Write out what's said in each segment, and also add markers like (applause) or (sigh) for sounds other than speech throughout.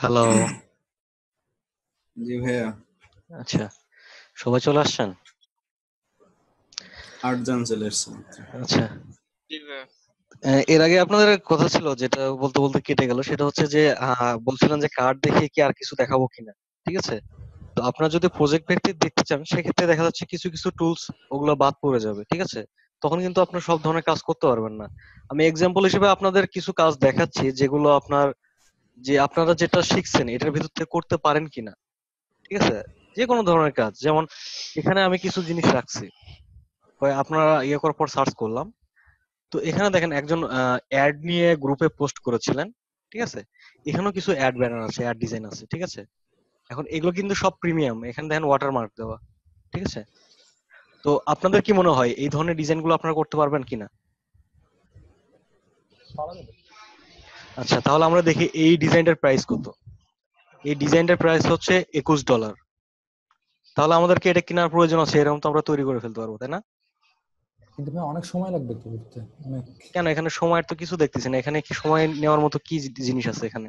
Hello জি ভাইয়া আচ্ছা সবাই চলে আসছেন আটজন চলে আসছেন আচ্ছা এর আগে আপনাদের কথা ছিল যেটা বলতে বলতে কেটে গেল সেটা হচ্ছে যে বলছিলেন যে কার্ড দেখে কি আর কিছু দেখাবো কিনা ঠিক আছে তো আপনারা যদি প্রজেক্ট ভিত্তিক দেখতে চান সেক্ষেত্রে দেখা যাচ্ছে কিছু কিছু টুলস ওগুলো বাদ পড়ে যাবে ঠিক আছে তখন কিন্তু আপনার সব ধরনের কাজ করতে পারবেন না আমি এক্সাম্পল হিসেবে আপনাদের কিছু কাজ দেখাচ্ছি যেগুলো আপনার যে আপনারা যেটা শিখছেন এটার ভিতর থেকে করতে পারেন কিনা ঠিক আছে যে কোনো ধরনের কাজ যেমন এখানে আমি কিছু জিনিস রাখছি আপনারা ইয়ে করার পর সার্চ করলাম তো এখানে দেখেন একজন অ্যাড নিয়ে গ্রুপে পোস্ট করেছিলেন ঠিক আছে এখানেও কিছু অ্যাড ব্যানার আছে অ্যাড ডিজাইন আছে ঠিক আছে এখন এগুলো কিন্তু সব প্রিমিয়াম এখানে দেখেন ওয়াটারমার্ক দেওয়া ঠিক আছে তো আপনাদের কি মনে হয় এই ধরনের ডিজাইনগুলো আপনারা করতে পারবেন কিনা আচ্ছা তাহলে আমরা দেখি এই ডিজাইনটার প্রাইস কত এই ডিজাইনটার প্রাইস হচ্ছে একুশ ডলার তাহলে আমাদেরকে এটা কেনার প্রয়োজন আছে এরকম তো আমরা তৈরি করে ফেলতে পারবো তাই না কিন্তু অনেক সময় লাগবে তো করতে কেন এখানে সময়ের তো কিছু দেখতেছি না এখানে কি সময় নেওয়ার মতো কি জিনিস আছে এখানে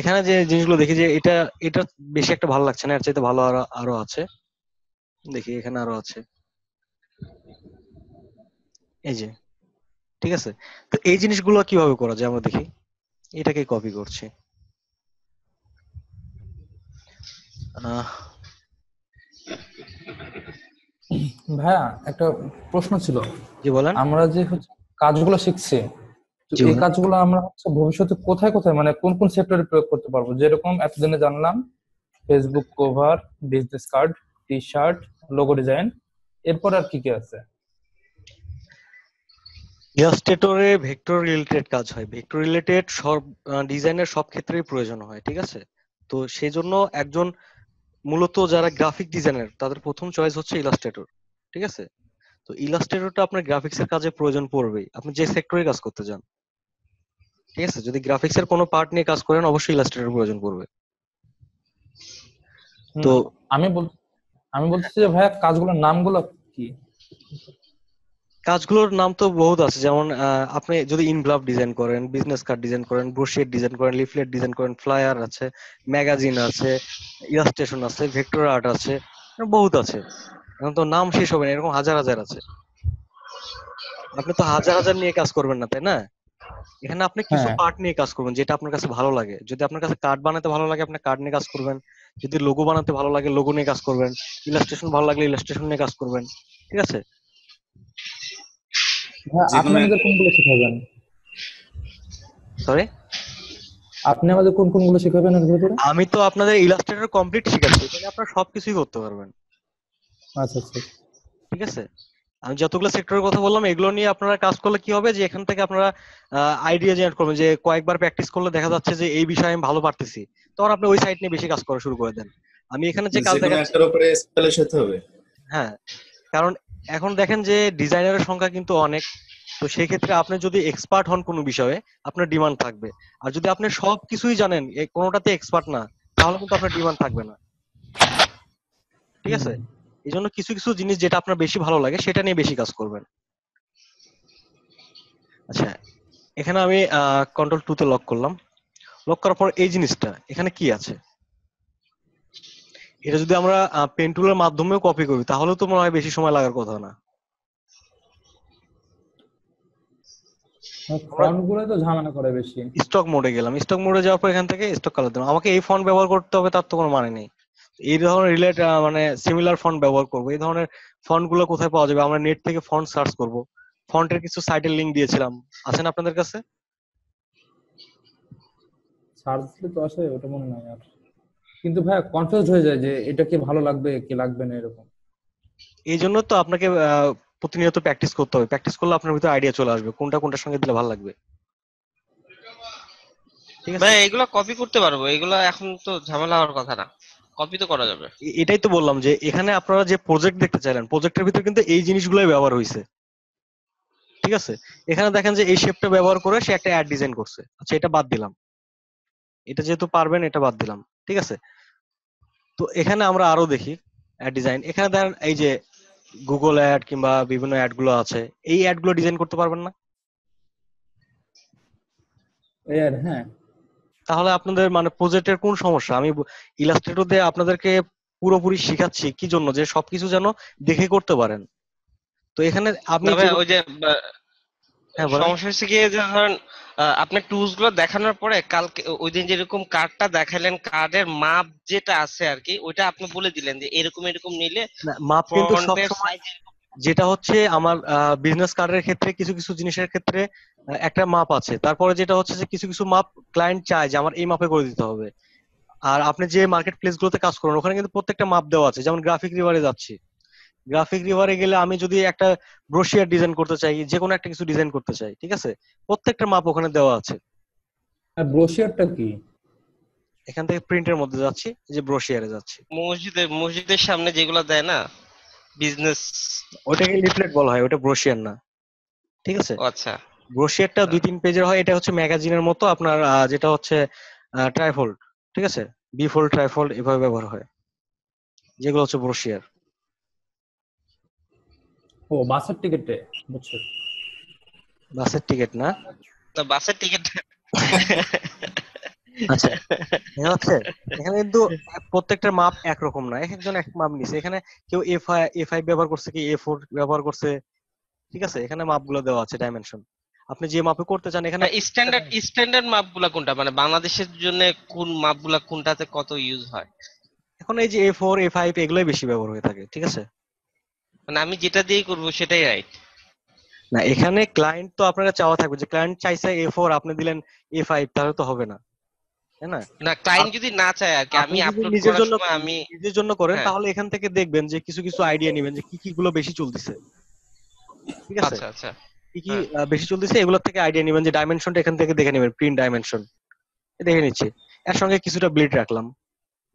এখানে যে জিনিসগুলো দেখি যে এটা এটা বেশি একটা ভালো লাগছে না এর চাইতে ভালো আরো আরো আছে দেখি এখানে আরো আছে এই যে ঠিক আছে তো এই জিনিসগুলো কিভাবে করা যায় আমরা দেখি এটাকে কপি করছি ভাইয়া একটা প্রশ্ন ছিল জি বলেন আমরা যে কাজগুলো শিখছি এই কাজগুলো আমরা হচ্ছে ভবিষ্যতে কোথায় কোথায় মানে কোন কোন সেক্টরে প্রয়োগ করতে পারবো যেরকম এতদিনে জানলাম Facebook cover business card T shirt logo design এরপর আর কি কি আছে ইলাস্ট্রেটরে ভেক্টর রিলেটেড কাজ হয় ভেক্টর রিলেটেড সব ডিজাইনের সব ক্ষেত্রেই প্রয়োজন হয় ঠিক আছে তো সেই জন্য একজন মূলত যারা গ্রাফিক ডিজাইনার তাদের প্রথম চয়েস হচ্ছে ইলাস্ট্রেটর ঠিক আছে তো ইলাস্ট্রেটরটা আপনার গ্রাফিক্স এর কাজে প্রয়োজন পড়বেই আপনি যে সেক্টরে কাজ করতে যান ঠিক আছে যদি গ্রাফিক্স এর কোনো পার্ট নিয়ে কাজ করেন অবশ্যই ইলাস্ট্রেটর প্রয়োজন পড়বে তো আমি বল আমি বলছি যে ভাইয়া কাজগুলোর নামগুলো কি কাজগুলোর নাম তো বহুত আছে যেমন আপনি যদি ইনভ্লাভ ডিজাইন করেন বিজনেস কার্ড ডিজাইন করেন ব্রোশিয়ার ডিজাইন করেন লিফলেট ডিজাইন করেন ফ্লায়ার আছে ম্যাগাজিন আছে ইলাস্ট্রেশন আছে ভেক্টর আর্ট আছে বহুত আছে এখন তো নাম শেষ হবে না এরকম হাজার হাজার আছে আপনি তো হাজার হাজার নিয়ে কাজ করবেন না তাই না এখানে আপনি কিছু পার্ট হ্যাঁ। নিয়ে কাজ করবেন যেটা আপনার কাছে ভালো লাগে যদি আপনার কাছে কার্ড বানাতে ভালো লাগে আপনি কার্ড নিয়ে কাজ করবেন যদি লোগো বানাতে ভালো লাগে লোগো নিয়ে কাজ করবেন ইলাস্ট্রেশন ভালো লাগলে ইলাস্ট্রেশন নিয়ে কাজ করবেন ঠিক আছে হ্যাঁ, আপনি আমাদের কোনগুলো কোন কোনগুলো শেখাবেন আমি তো আপনাদের ইলাস্ট্রেটর কমপ্লিট শেখাচ্ছি এখানে আপনারা সবকিছুই করতে পারবেন আচ্ছা আচ্ছা ঠিক আছে আমি যতগুলো সেক্টরের কথা বললাম এগুলো নিয়ে আপনারা কাজ করলে কি হবে যে এখান থেকে আপনারা আইডিয়া জেনারেট করবেন যে কয়েকবার প্র্যাকটিস করলে দেখা যাচ্ছে যে এই বিষয়ে আমি ভালো পারতেছি তখন আপনি ওই সাইট নিয়ে বেশি কাজ করা শুরু করে দেন আমি এখানে যে কাজ দেখা হ্যাঁ কারণ এখন দেখেন যে ডিজাইনারের সংখ্যা কিন্তু অনেক তো সেই ক্ষেত্রে আপনি যদি এক্সপার্ট হন কোনো বিষয়ে আপনার ডিমান্ড থাকবে আর যদি আপনি সব কিছুই জানেন কোনোটাতে এক্সপার্ট না তাহলে কিন্তু আপনার ডিমান্ড থাকবে না ঠিক আছে এই জন্য কিছু কিছু জিনিস যেটা আপনার বেশি ভালো লাগে সেটা নিয়ে বেশি কাজ করবেন আচ্ছা এখানে আমি কন্ট্রোল টু তে লক করলাম লক করার পর এই জিনিসটা এখানে কি আছে এটা যদি আমরা পেন টুলের মাধ্যমে কপি করি তাহলে তো মনে হয় বেশি সময় লাগার কথা না স্টক হ্যাঁ, মোডে গেলাম স্টক মোডে যাওয়ার পর এখান থেকে স্টক কালার দিলাম আমাকে এই ফন্ট ব্যবহার করতে হবে তার তো কোনো মানে নেই এই ধরনের রিলেট মানে সিমিলার ফন্ট ব্যবহার করব এই ধরনের ফন্ট গুলো কোথায় পাওয়া যাবে আমরা নেট থেকে ফন্ট সার্চ করব ফন্টের কিছু সাইটের লিংক দিয়েছিলাম আছেন আপনাদের কাছে সার্চ তো আসে ওটা মনে নাই আর কিন্তু ভাই কনফিউজ হয়ে যায় যে এটা কি ভালো লাগবে কি লাগবে না এরকম এই জন্য তো আপনাকে প্রতিনিয়ত প্র্যাকটিস করতে হবে প্র্যাকটিস করলে আপনার ভিতরে আইডিয়া চলে আসবে কোনটা কোনটার সঙ্গে দিলে ভালো লাগবে ভাই এগুলো কপি করতে পারবো এগুলো এখন তো ঝামেলা হওয়ার কথা না কপি তো করা যাবে এটাই তো বললাম যে এখানে আপনারা যে প্রজেক্ট দেখতে চাইলেন প্রজেক্টের ভিতরে কিন্তু এই জিনিসগুলোই ব্যবহার হয়েছে ঠিক আছে এখানে দেখেন যে এই শেপটা ব্যবহার করে সে একটা অ্যাড ডিজাইন করছে আচ্ছা এটা বাদ দিলাম এটা যেহেতু পারবেন এটা বাদ দিলাম ঠিক আছে তো এখানে আমরা আরো দেখি অ্যাড ডিজাইন এখানে ধরেন এই যে গুগল অ্যাড কিংবা বিভিন্ন অ্যাড গুলো আছে এই অ্যাড গুলো ডিজাইন করতে পারবেন না হ্যাঁ তাহলে আপনাদের মানে প্রজেক্টের কোন সমস্যা আমি ইলাস্ট্রেটর দিয়ে আপনাদেরকে পুরোপুরি শিখাচ্ছি কি জন্য যে সবকিছু যেন দেখে করতে পারেন তো এখানে আপনি ওই যে হ্যাঁ, সমস্যা হচ্ছে কি যে ধরেন আপনার টুলস গুলো দেখানোর পরে কালকে ওই দিন যেরকম কার্ডটা দেখালেন কার্ডের মাপ যেটা আছে আর কি ওইটা আপনি বলে দিলেন যে এরকম এরকম নিলে মাপ কিন্তু যেটা হচ্ছে আমার বিজনেস কার্ডের ক্ষেত্রে কিছু কিছু জিনিসের ক্ষেত্রে একটা মাপ আছে তারপরে যেটা হচ্ছে যে কিছু কিছু মাপ ক্লায়েন্ট চায় যে আমার এই মাপে করে দিতে হবে আর আপনি যে মার্কেট প্লেস গুলোতে কাজ করেন ওখানে কিন্তু প্রত্যেকটা মাপ দেওয়া আছে যেমন গ্রাফিক রিভারে যাচ্ছি গ্রাফিক রিভারে গেলে আমি যদি একটা ব্রোশিয়ার ডিজাইন করতে চাই যে কোনো একটা কিছু ডিজাইন করতে চাই ঠিক আছে প্রত্যেকটা মাপ ওখানে দেওয়া আছে ব্রোশিয়ারটা কি এখান থেকে প্রিন্টের মধ্যে যাচ্ছি যে ব্রোশিয়ারে যাচ্ছি মসজিদে মসজিদের সামনে যেগুলো দেয় না বিজনেস ওটাকে লিফলেট বলা হয় ওটা ব্রোশিয়ার না ঠিক আছে আচ্ছা ব্রোশিয়ারটা দুই তিন পেজের হ্যাঁ। হয় এটা হচ্ছে ম্যাগাজিনের মতো আপনার যেটা হচ্ছে ট্রাইফোল্ড ঠিক আছে বিফোল্ড ট্রাইফোল্ড এভাবে ব্যবহার হয় যেগুলো হচ্ছে ব্রোশিয়ার ও বাসের টিকেটে বুঝছো আচ্ছা। বাসের টিকিট না বাসের টিকিট আচ্ছা। এখানে কিন্তু প্রত্যেকটার মাপ একরকম না একজন এক মাপ নিছে এখানে কেউ এফ এফ ব্যবহার করছে কি এ ফোর ব্যবহার করছে ঠিক আছে এখানে মাপগুলো দেওয়া আছে ডাইমেনশন আপনি যে মাপে করতে চান এখানে স্ট্যান্ডার্ড স্ট্যান্ডার্ড মাপগুলা কোনটা মানে বাংলাদেশের জন্য কোন মাপগুলা কোনটাতে কত ইউজ হয় এখন এই যে এ ফোর এ ফাইভ এগুলোই বেশি ব্যবহার হয়ে থাকে ঠিক আছে মানে আমি যেটা দিয়ে করব সেটাই রাইট না এখানে ক্লায়েন্ট তো আপনারা চাওয়া থাকবে যে ক্লায়েন্ট চাইছে এ4 আপনি দিলেন এ5 তাহলে তো হবে না তাই না না ক্লায়েন্ট যদি না চায় আর কি আমি আপলোড করার জন্য আমি নিজের জন্য করেন হ্যাঁ। তাহলে এখান থেকে দেখবেন যে কিছু কিছু আইডিয়া নেবেন যে কি কি গুলো বেশি চলতেছে ঠিক আছে আচ্ছা আচ্ছা কি কি হ্যাঁ। বেশি চলতেছে এগুলোর থেকে আইডিয়া নেবেন যে ডাইমেনশনটা এখান থেকে দেখে নেবেন প্রিন্ট ডাইমেনশন দেখে নিচ্ছি এর সঙ্গে কিছুটা ব্লিড রাখলাম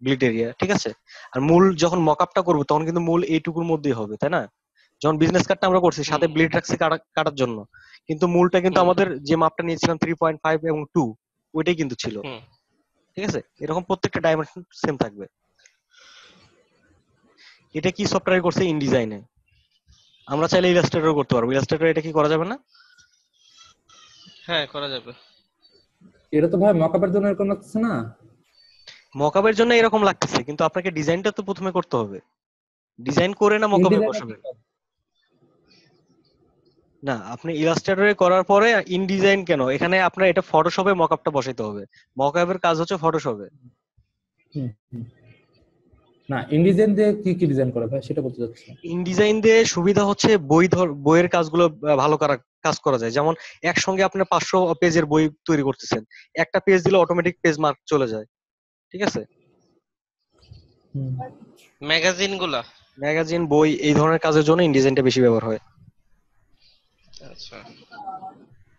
গ্লিড এরিয়া ঠিক আছে আর মূল যখন মকআপটা করব তখন কিন্তু মূল এইটুকুর মধ্যেই হবে তাই না যখন বিজনেস কার্ডটা আমরা করছি সাথে ব্লিড রাখছি কাটার জন্য কিন্তু মূলটা কিন্তু আমাদের যে মাপটা নিয়েছিলাম থ্রি পয়েন্ট ফাইভ এবং টু ওইটাই কিন্তু ছিল ঠিক আছে এরকম প্রত্যেকটা ডাইমেনশন সেম থাকবে এটা কি সফটওয়্যার করছে ইনডিজাইনে আমরা চাইলে ইলাস্ট্রেটরও করতে পারবো ইলাস্ট্রেটর এটা কি করা যাবে না হ্যাঁ করা যাবে এটা তো ভাই মকআপের জন্য এরকম লাগছে না মকআপের জন্য এরকম লাগতেছে কিন্তু আপনাকে ডিজাইনটা তো প্রথমে করতে হবে ডিজাইন করে না মকআপে বসাবেন না আপনি ইলাস্ট্রেটরে করার পরে ইন ডিজাইন কেন এখানে আপনার এটা ফটোশপে মকআপটা বসাইতে হবে মকআপের কাজ হচ্ছে ফটোশপে না ইনডিজাইন দিয়ে কি কি ডিজাইন করা ভাই সেটা বলতে চাচ্ছি ইনডিজাইন দিয়ে সুবিধা হচ্ছে বই ধর বইয়ের কাজগুলো ভালো করা কাজ করা যায় যেমন একসঙ্গে আপনি পাঁচশো পেজের বই তৈরি করতেছেন একটা পেজ দিলে অটোমেটিক পেজ মার্ক চলে যায় ঠিক আছে ম্যাগাজিন গুলা ম্যাগাজিন বই এই ধরনের কাজের জন্য ইনডিজাইনটা বেশি ব্যবহার হয় আচ্ছা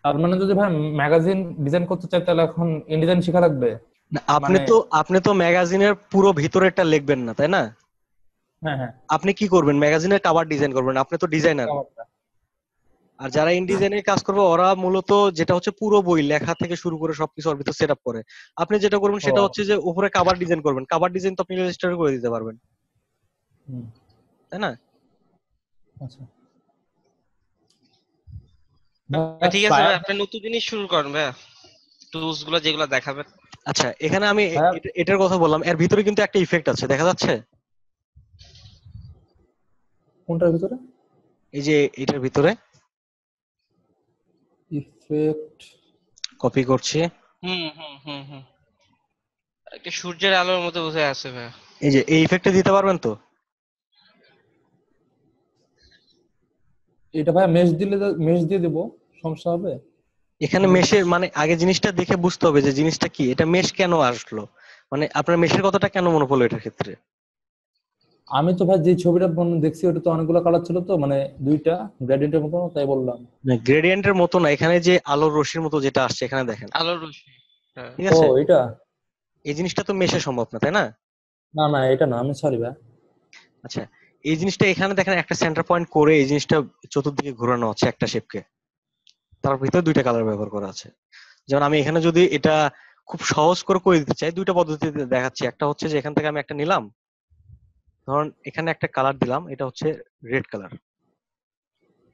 তার মানে যদি ভাই ম্যাগাজিন ডিজাইন করতে চাই তাহলে এখন ইনডিজাইন শেখা লাগবে আপনি মানে তো আপনি তো ম্যাগাজিনের পুরো ভিতরেরটা লিখবেন না তাই না হ্যাঁ হ্যাঁ আপনি কি করবেন ম্যাগাজিনের কভার ডিজাইন করবেন আপনি তো ডিজাইনার আর যারা ইনডিজাইনে কাজ করবে ওরা মূলত যেটা হচ্ছে পুরো বই লেখা থেকে শুরু করে সবকিছু ওর ভিতর সেট আপ করে আপনি যেটা করবেন সেটা হচ্ছে যে উপরে কভার ডিজাইন করবেন কভার ডিজাইন তো আপনি রেজিস্টার করে দিতে পারবেন তাই না আচ্ছা ঠিক আছে আপনি নতুন জিনিস শুরু করেন ভাই টুলস গুলো যেগুলো দেখাবেন আচ্ছা এখানে আমি হ্যাঁ। এটার কথা বললাম এর ভিতরে কিন্তু একটা ইফেক্ট আছে দেখা যাচ্ছে কোনটার ভিতরে এই যে এটার ভিতরে ইফেক্ট কপি করছি হুম হুম হুম একটা সূর্যের আলোর মতো বসে আছে ভাই এই যে এই ইফেক্টটা দিতে পারবেন তো এটা ভাই মেশ দিলে মেশ দিয়ে দেব সমস্যা হবে এখানে মেশের মানে আগে জিনিসটা দেখে বুঝতে হবে যে জিনিসটা কি এটা মেশ কেন আসলো মানে আপনার মেশের কথাটা কেন মনে পড়লো এটার ক্ষেত্রে আমি তো ভাই যে ছবিটা দেখছি ওটা তো অনেকগুলো কালার ছিল তো মানে দুইটা গ্রেডিয়েন্টের মতো তাই বললাম না গ্রেডিয়েন্টের মতো না এখানে যে আলোর রশ্মির মতো যেটা আসছে এখানে দেখেন আলোর রশ্মি হ্যাঁ। ঠিক আছে ও এটা এই জিনিসটা তো মেশা সম্ভব না তাই না না না এটা না আমি সরি ভাই আচ্ছা এই জিনিসটা এখানে দেখেন একটা সেন্টার পয়েন্ট করে এই জিনিসটা চতুর্দিকে ঘোরানো আছে একটা শেপকে তার ভিতরে দুইটা কালার ব্যবহার করা আছে যেমন আমি এখানে যদি এটা খুব সহজ করে করে দিতে চাই দুইটা পদ্ধতিতে দেখাচ্ছি একটা হচ্ছে যে এখান থেকে আমি একটা নিলাম ধরুন এখানে একটা কালার দিলাম এটা হচ্ছে রেড কালার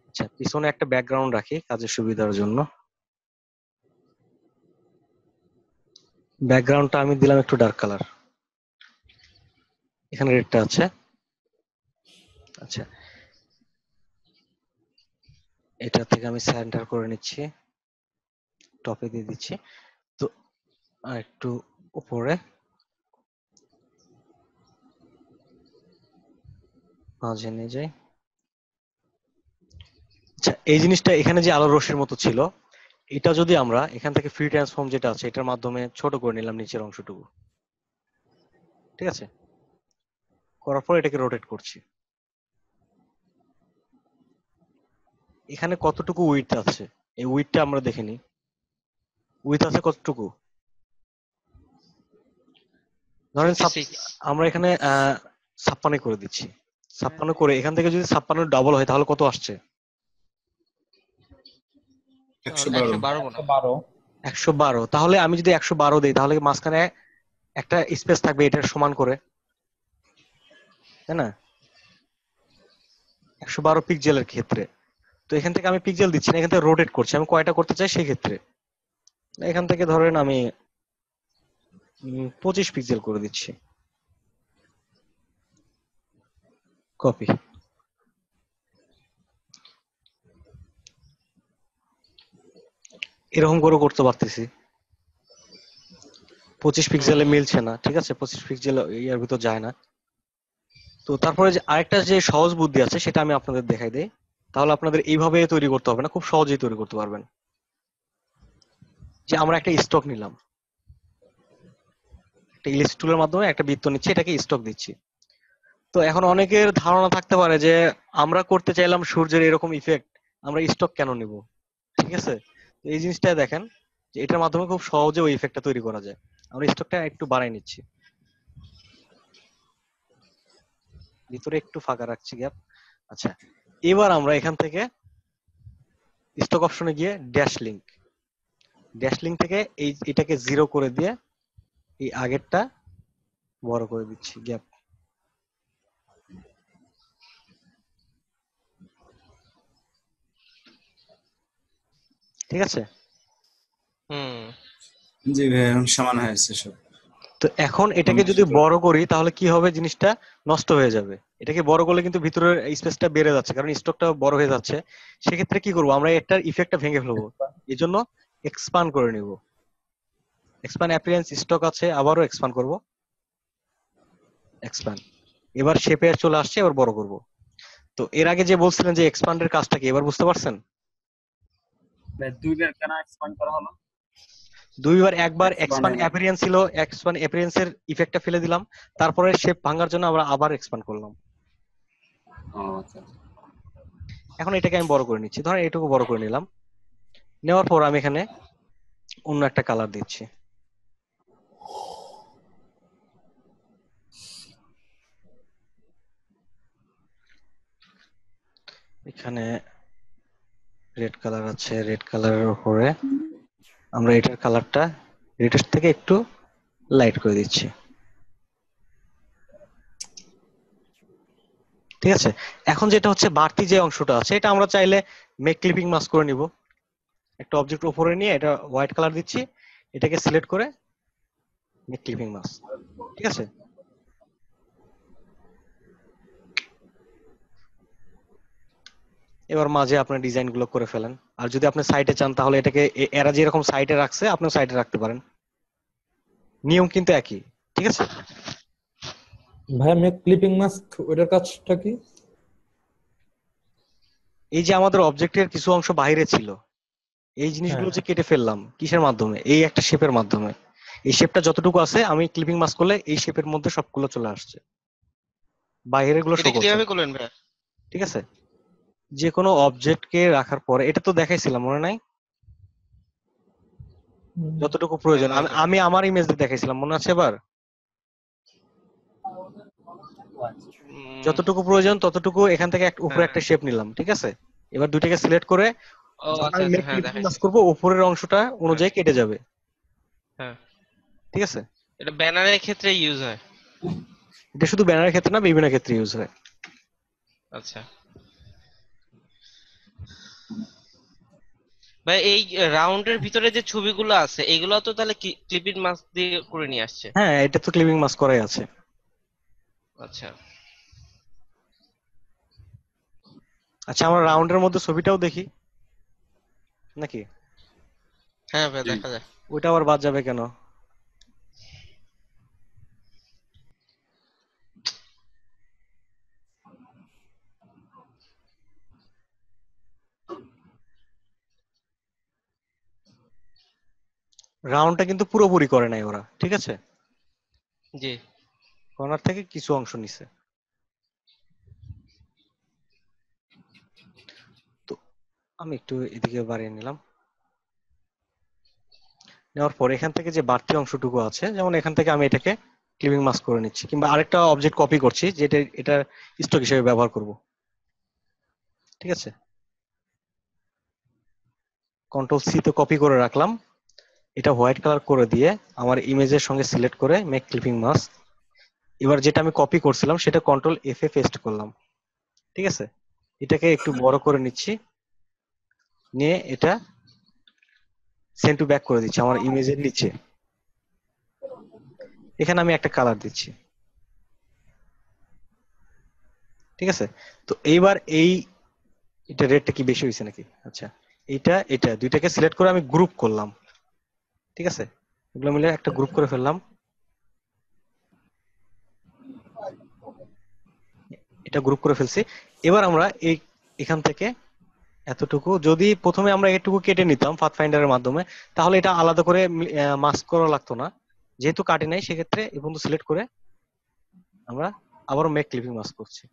আচ্ছা পিছনে একটা ব্যাকগ্রাউন্ড রাখি কাজের সুবিধার জন্য ব্যাকগ্রাউন্ডটা আমি দিলাম একটু ডার্ক কালার এখানে রেডটা আছে আচ্ছা এটা থেকে আমি সেন্টার করে নিচ্ছি টপে দিয়ে দিচ্ছি তো আর একটু উপরে মাঝে নিয়ে যাই আচ্ছা এই জিনিসটা এখানে যে আলো রশ্মির মতো ছিল এটা যদি আমরা এখান থেকে ফ্রি ট্রান্সফর্ম যেটা আছে এটার মাধ্যমে ছোট করে নিলাম নিচের অংশটুকু ঠিক আছে করার পর এটাকে রোটেট করছি এখানে কতটুকু উইথ আছে এই উইথটা আমরা দেখে নিই উইথ আছে কতটুকু ধরেন আমরা এখানে ছাপ্পানি করে দিচ্ছি ছাপ্পান্ন করে এখান থেকে যদি ছাপ্পান্ন ডাবল হয় তাহলে কত আসছে একশো বারো তাহলে আমি যদি একশো বারো দিই তাহলে মাঝখানে একটা স্পেস থাকবে এটার সমান করে তাই না একশো বারো পিক্সেলের ক্ষেত্রে তো এখান থেকে আমি পিক্সেল দিচ্ছি না এখান থেকে রোটেট করছি আমি কয়টা করতে চাই সেই ক্ষেত্রে এখান থেকে ধরেন আমি পঁচিশ পিক্সেল করে দিচ্ছি copy এরকম করে করতে পারতেছি পঁচিশ পিক্সেলে মিলছে না ঠিক আছে পঁচিশ পিক্সেল ইয়ার ভিতর যায় না তো তারপরে যে আরেকটা যে সহজ বুদ্ধি আছে সেটা আমি আপনাদের দেখাই দেই তাহলে আপনাদের এইভাবে তৈরি করতে হবে না খুব সহজেই তৈরি করতে পারবেন যে আমরা একটা স্টক নিলাম একটা ইলিশ টুলের মাধ্যমে একটা বৃত্ত নিচ্ছি এটাকে স্টক দিচ্ছি তো এখন অনেকের ধারণা থাকতে পারে যে আমরা করতে চাইলাম সূর্যের এরকম ইফেক্ট আমরা স্টক কেন নিব ঠিক আছে এই জিনিসটা দেখেন যে এটার মাধ্যমে খুব সহজে ওই ইফেক্টটা তৈরি করা যায় আমরা স্টকটা একটু বাড়াই নিচ্ছি ভিতরে একটু ফাঁকা রাখছি গ্যাপ আচ্ছা এবার আমরা এখান থেকে স্টক অপশনে গিয়ে ড্যাশ লিংক ড্যাশ লিংক থেকে এই এটাকে জিরো করে দিয়ে এই আগেরটা বড় করে দিচ্ছি গ্যাপ ঠিক আছে হুম জি ভাই এখন সমান হয়েছে সব তো এখন এটাকে যদি বড় করি তাহলে কি হবে জিনিসটা নষ্ট হয়ে যাবে এটাকে বড় করলে কিন্তু ভিতরের স্পেসটা বেড়ে যাচ্ছে কারণ স্টকটা বড় হয়ে যাচ্ছে সেক্ষেত্রে কি করবো আমরা এটার ইফেক্টটা ভেঙে ফেলবো এই জন্য এক্সপান্ড করে নিব এক্সপান্ড অ্যাপিয়ারেন্স স্টক আছে আবারও এক্সপান্ড করব এক্সপান্ড এবার শেপে চলে আসছে এবার বড় করবো তো এর আগে যে বলছিলেন যে এক্সপান্ডের কাজটা কি এবার বুঝতে পারছেন মানে দুইবার কেন এক্সপান্ড করা হলো দুইবার একবার এক্সপান্ড অ্যাপিয়ারেন্স ছিল এক্সপান্ড অ্যাপিয়ারেন্স ইফেক্টটা ফেলে দিলাম তারপরে শেপ ভাঙার জন্য আমরা আবার এক্সপান্ড করলাম আচ্ছা, আচ্ছা। এখন এটাকে আমি বড় করে নিচ্ছি ধরেন এটুকু বড় করে নিলাম নেওয়ার পর আমি এখানে অন্য একটা কালার দিচ্ছি এখানে রেড কালার আছে রেড কালারের উপরে আমরা এটার কালারটা রেডের থেকে একটু লাইট করে দিচ্ছি ঠিক আছে এখন যেটা হচ্ছে বাড়তি যে অংশটা আছে এটা আমরা চাইলে মেক ক্লিপিং মাস্ক করে নিব একটা অবজেক্ট উপরে নিয়ে এটা হোয়াইট কালার দিচ্ছি এটাকে সিলেক্ট করে মেক ক্লিপিং মাস্ক ঠিক আছে এবার মাঝে আপনার ডিজাইন গুলো করে ফেলেন আর যদি আপনি সাইটে চান তাহলে এটাকে এরা যেরকম সাইটে রাখছে আপনি সাইটে রাখতে পারেন নিয়ম কিন্তু একই ঠিক আছে ভাই আমি ক্লিপিং মাস্ক ওটার কাজটা কি এই যে আমাদের অবজেক্টের কিছু অংশ বাইরে ছিল এই জিনিসগুলো হ্যাঁ। যে কেটে ফেললাম কিসের মাধ্যমে এই একটা শেপের মাধ্যমে এই শেপটা যতটুকু আছে আমি ক্লিপিং মাস্ক করলে এই শেপের মধ্যে সবগুলো চলে আসছে বাইরের গুলো ঠিক আছে যে কোনো অবজেক্টকে রাখার পরে এটা তো দেখাইছিলাম মনে নাই যতটুকু প্রয়োজন আমি আমার ইমেজ দিয়ে দেখাইছিলাম মনে আছে এবার যতটুকু প্রয়োজন ততটুকু এখান থেকে উপরে একটা শেপ হ্যাঁ। নিলাম ঠিক আছে এবার দুইটাকে সিলেক্ট করে আচ্ছা, আচ্ছা, হ্যাঁ, করব উপরের অংশটা অনুযায়ী হ্যাঁ। কেটে যাবে হ্যাঁ ঠিক আছে এটা ব্যানারের ক্ষেত্রে ইউজ হয় এটা শুধু ব্যানারের ক্ষেত্রে না বিভিন্ন ক্ষেত্রে ইউজ হয় আচ্ছা বা এই রাউন্ডের ভিতরে যে ছবিগুলো আছে এগুলো তো তাহলে ক্লিপিং মাস্ক দিয়ে করে নিয়ে আসছে হ্যাঁ এটা তো ক্লিপিং মাস্ক করাই আছে আচ্ছা আচ্ছা আমরা রাউন্ডের মধ্যে ছবিটাও দেখি নাকি হ্যাঁ ভাই দেখা যায় ওইটা আবার বাদ যাবে কেন রাউন্ডটা কিন্তু পুরোপুরি করে নাই ওরা ঠিক আছে জি কর্নার থেকে কিছু অংশ নিছে তো আমি একটু এদিকে বাড়িয়ে নিলাম নেওয়ার পর এখান থেকে যে বাড়তি অংশটুকু আছে যেমন এখান থেকে আমি এটাকে ক্লিপিং মাস্ক করে নিচ্ছি কিংবা আরেকটা অবজেক্ট কপি করছি যেটা এটা স্টক হিসেবে ব্যবহার করব ঠিক আছে কন্ট্রোল সি তো কপি করে রাখলাম এটা হোয়াইট কালার করে দিয়ে আমার ইমেজের সঙ্গে সিলেক্ট করে মেক ক্লিপিং মাস্ক এবার যেটা আমি কপি করছিলাম সেটা কন্ট্রোল এফ এ পেস্ট করলাম ঠিক আছে এটাকে একটু বড় করে নিচ্ছি নিয়ে এটা সেন্ড টু ব্যাক করে দিচ্ছি আমার ইমেজের নিচে এখানে আমি একটা কালার দিচ্ছি ঠিক আছে তো এইবার এই এটা রেটটা কি বেশি হয়েছে নাকি আচ্ছা এটা এটা দুইটাকে সিলেক্ট করে আমি গ্রুপ করলাম ঠিক আছে এগুলো মিলে একটা গ্রুপ করে ফেললাম এটা গ্রুপ করে ফেলছি এবার আমরা এই এখান থেকে এতটুকু যদি প্রথমে আমরা এটুকু কেটে নিতাম ফাত ফাইন্ডারের মাধ্যমে তাহলে এটা আলাদা করে মাস্ক করা লাগতো না যেহেতু কাটি নাই সেক্ষেত্রে এই পর্যন্ত সিলেক্ট করে আমরা আবারও মেক ক্লিপিং মাস্ক করছি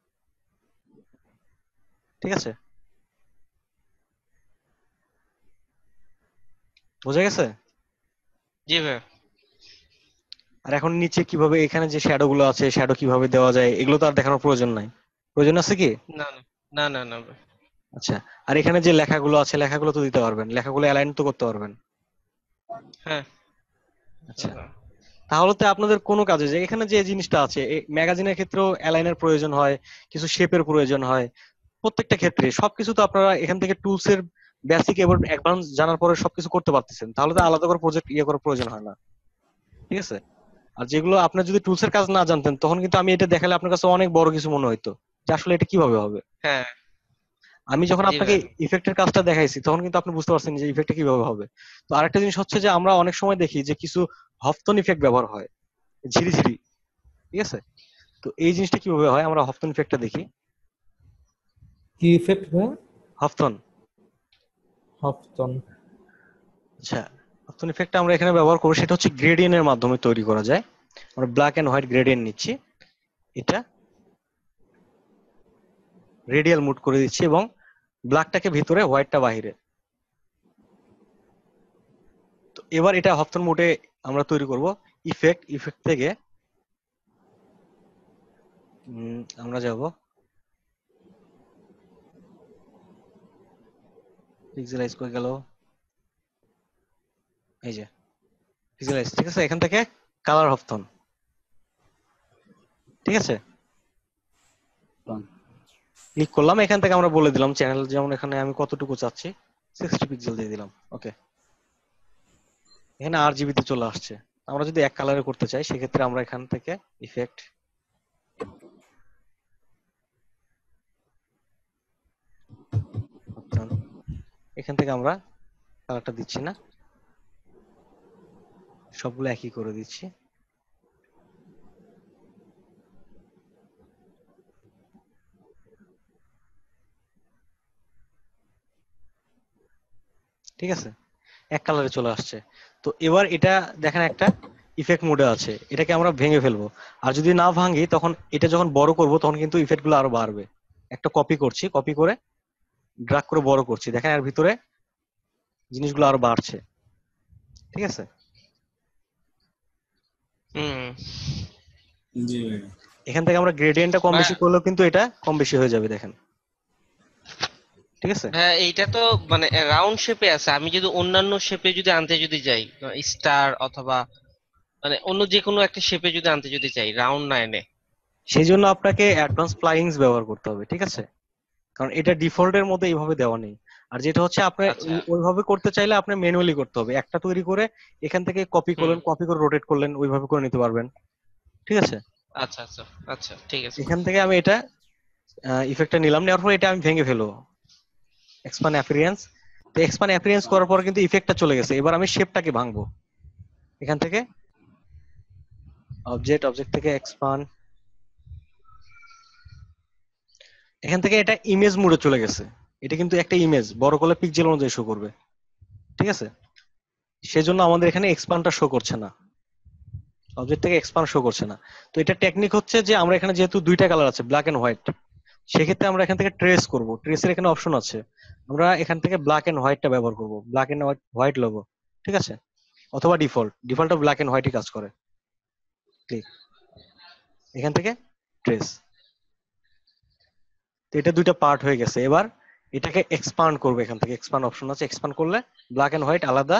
ঠিক আছে বোঝা গেছে জি ভাইয়া আর এখন নিচে কিভাবে এখানে যে শ্যাডো গুলো আছে শ্যাডো কিভাবে দেওয়া যায় এগুলো তো আর দেখানোর প্রয়োজন নাই প্রয়োজন আছে কি না না না না আচ্ছা আর এখানে যে লেখাগুলো আছে লেখাগুলো তো দিতে পারবেন লেখাগুলো অ্যালাইন তো করতে পারবেন হ্যাঁ আচ্ছা তাহলে তো আপনাদের কোনো কাজে যে এখানে যে জিনিসটা আছে ম্যাগাজিনের ক্ষেত্রেও অ্যালাইনের প্রয়োজন হয় কিছু শেপের প্রয়োজন হয় প্রত্যেকটা ক্ষেত্রে সবকিছু তো আপনারা এখান থেকে টুলসের এর বেসিক এবার অ্যাডভান্স জানার পরে সবকিছু করতে পারতেছেন তাহলে তো আলাদা করে প্রজেক্ট ইয়ে করার প্রয়োজন হয় না ঠিক আছে আর যেগুলো আপনি যদি টুলস এর কাজ না জানতেন তখন কিন্তু আমি এটা দেখালে আপনার কাছে অনেক বড় কিছু মনে হইতো যে আসলে এটা কিভাবে হবে হ্যাঁ আমি যখন আপনাকে ইফেক্টের কাজটা দেখাইছি তখন কিন্তু আপনি বুঝতে পারছেন যে ইফেক্টটা কিভাবে হবে তো আরেকটা জিনিস হচ্ছে যে আমরা অনেক সময় দেখি যে কিছু হফতন ইফেক্ট ব্যবহার হয় ঝিরি ঝিরি ঠিক আছে তো এই জিনিসটা কিভাবে হয় আমরা হফতন ইফেক্টটা দেখি কি ইফেক্ট ভাই হফতন হফটন আচ্ছা হফটন ইফেক্টটা আমরা এখানে ব্যবহার করি সেটা হচ্ছে গ্রেডিয়েন্টের মাধ্যমে তৈরি করা যায় আমরা ব্ল্যাক এন্ড হোয়াইট গ্রেডিয়েন্ট নিচ্ছি এটা রেডিয়াল মুড করে দিচ্ছি এবং ব্ল্যাকটাকে ভিতরে হোয়াইটটা বাহিরে তো এবার এটা হফটন মুডে আমরা তৈরি করব ইফেক্ট ইফেক্ট থেকে আমরা যাবো পিক্সেলাইজ করে গেল এই যে পিক্সেলাইজ ঠিক আছে এখান থেকে কালার অফ থন ঠিক আছে ক্লিক করলাম এখান থেকে আমরা বলে দিলাম চ্যানেল যেমন এখানে আমি কতটুকু চাচ্ছি সিক্সটি পিক্সেল দিয়ে দিলাম ওকে এখানে আর জিবিতে চলে আসছে আমরা যদি এক কালারে করতে চাই সেক্ষেত্রে আমরা এখান থেকে ইফেক্ট এখান থেকে আমরা কালারটা দিচ্ছি না সবগুলো একই করে দিচ্ছি ঠিক আছে এক কালারে চলে আসছে তো এবার এটা দেখেন একটা ইফেক্ট মোডে আছে এটাকে আমরা ভেঙে ফেলবো আর যদি না ভাঙি তখন এটা যখন বড় করব তখন কিন্তু ইফেক্ট গুলো আরো বাড়বে একটা কপি করছি কপি করে ড্রাগ করে বড় করছি দেখেন এর ভিতরে জিনিসগুলো আরো বাড়ছে ঠিক আছে এখান থেকে আমরা গ্রেডিয়েন্টটা কম বেশি হ্যাঁ। করলেও কিন্তু এটা কম বেশি হয়ে যাবে দেখেন ঠিক আছে হ্যাঁ এইটা তো মানে রাউন্ড শেপে আছে আমি যদি অন্যান্য শেপে যদি আনতে যদি যাই স্টার অথবা মানে অন্য যে কোনো একটা শেপে যদি আনতে যদি চাই রাউন্ড না এনে সেই জন্য আপনাকে অ্যাডভান্স প্লাইংস ব্যবহার করতে হবে ঠিক আছে কারণ এটা ডিফল্টের মধ্যে এইভাবে দেওয়া নেই আর যেটা হচ্ছে আপনার আচ্ছা। ওইভাবে করতে চাইলে আপনার ম্যানুয়ালি করতে হবে একটা তৈরি করে এখান থেকে কপি করলেন কপি করে রোটেট করলেন ওইভাবে করে নিতে পারবেন ঠিক আছে আচ্ছা আচ্ছা আচ্ছা ঠিক আছে এখান থেকে আমি এটা ইফেক্টটা নিলাম নেওয়ার পর এটা আমি ভেঙে ফেলবো এক্সপ্যান্ড অ্যাপিয়ারেন্স তো এক্সপ্যান্ড অ্যাপিয়ারেন্স করার পর কিন্তু ইফেক্টটা চলে গেছে এবার আমি শেপটাকে ভাঙবো এখান থেকে অবজেক্ট অবজেক্ট থেকে এক্সপ্যান্ড এখান থেকে এটা ইমেজ মোডে চলে গেছে এটা কিন্তু একটা ইমেজ বড় করলে পিক্সেল অনুযায়ী শো করবে ঠিক আছে সেজন্য আমাদের এখানে এক্সপানটা শো করছে না অবজেক্ট থেকে এক্সপান্ড শো করছে না তো এটা টেকনিক হচ্ছে যে আমরা এখানে যেহেতু দুইটা কালার আছে ব্ল্যাক এন্ড হোয়াইট সেক্ষেত্রে আমরা এখান থেকে ট্রেস করব ট্রেসের এখানে অপশন আছে আমরা এখান থেকে ব্ল্যাক এন্ড হোয়াইটটা ব্যবহার করব black and white white logo ঠিক আছে অথবা ডিফল্ট ডিফল্টটা ব্ল্যাক এন্ড হোয়াইটই কাজ করে ক্লিক এখান থেকে ট্রেস তো এটা দুইটা পার্ট হয়ে গেছে এবার এটাকে এক্সপান্ড করবে এখান থেকে এক্সপান্ড অপশন আছে এক্সপান্ড করলে ব্ল্যাক এন্ড হোয়াইট আলাদা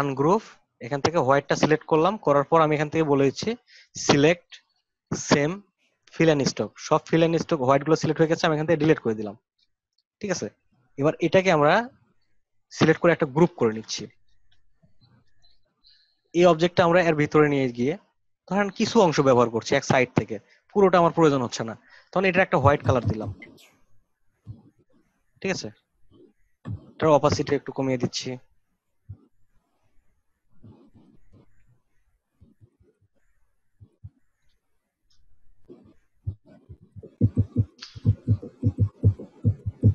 আনগ্রুভ এখান থেকে হোয়াইটটা সিলেক্ট করলাম করার পর আমি এখান থেকে বলে দিচ্ছি select same fill and stroke সব ফিল এন্ড স্টক হোয়াইট গুলো সিলেক্ট হয়ে গেছে আমি এখান থেকে ডিলিট করে দিলাম ঠিক আছে এবার এটাকে আমরা সিলেক্ট করে একটা গ্রুপ করে নিচ্ছি এই অবজেক্টটা আমরা এর ভিতরে নিয়ে গিয়ে ধরেন কিছু অংশ ব্যবহার করছি এক সাইড থেকে পুরোটা আমার প্রয়োজন হচ্ছে না তখন এটা একটা হোয়াইট কালার দিলাম ঠিক আছে এটার অপাসিটি একটু কমিয়ে দিচ্ছি